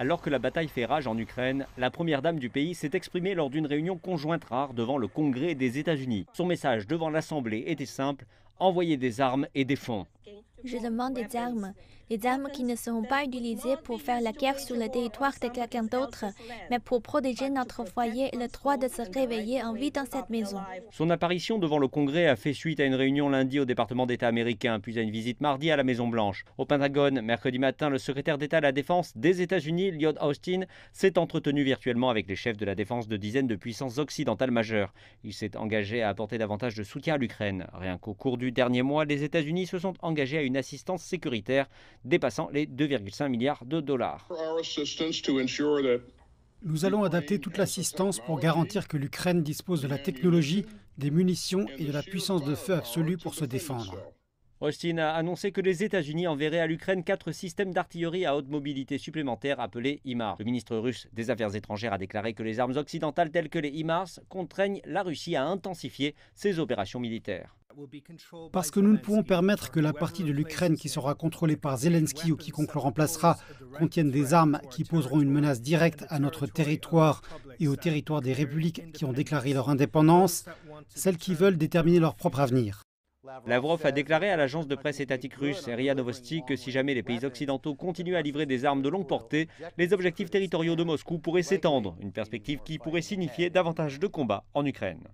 Alors que la bataille fait rage en Ukraine, la première dame du pays s'est exprimée lors d'une réunion conjointe rare devant le Congrès des États-Unis. Son message devant l'Assemblée était simple envoyer des armes et des fonds. Je demande des armes, des armes qui ne seront pas utilisées pour faire la guerre sur le territoire de quelqu'un d'autre, mais pour protéger notre foyer et le droit de se réveiller en vie dans cette maison. Son apparition devant le Congrès a fait suite à une réunion lundi au département d'État américain, puis à une visite mardi à la Maison-Blanche. Au Pentagone, mercredi matin, le secrétaire d'État à la Défense des États-Unis, Lloyd Austin, s'est entretenu virtuellement avec les chefs de la défense de dizaines de puissances occidentales majeures. Il s'est engagé à apporter davantage de soutien à l'Ukraine. Rien qu'au cours du dernier mois, les États-Unis se sont engagés à une assistance sécuritaire dépassant les 2,5 milliards de dollars. Nous allons adapter toute l'assistance pour garantir que l'Ukraine dispose de la technologie, des munitions et de la puissance de feu absolue pour se défendre. Austin a annoncé que les États-Unis enverraient à l'Ukraine quatre systèmes d'artillerie à haute mobilité supplémentaires appelés HIMARS. Le ministre russe des Affaires étrangères a déclaré que les armes occidentales telles que les IMARS contraignent la Russie à intensifier ses opérations militaires. Parce que nous ne pouvons permettre que la partie de l'Ukraine qui sera contrôlée par Zelensky ou quiconque le remplacera contienne des armes qui poseront une menace directe à notre territoire et au territoire des républiques qui ont déclaré leur indépendance, celles qui veulent déterminer leur propre avenir. Lavrov a déclaré à l'agence de presse étatique russe RIA Novosti que si jamais les pays occidentaux continuent à livrer des armes de longue portée, les objectifs territoriaux de Moscou pourraient s'étendre, une perspective qui pourrait signifier davantage de combats en Ukraine.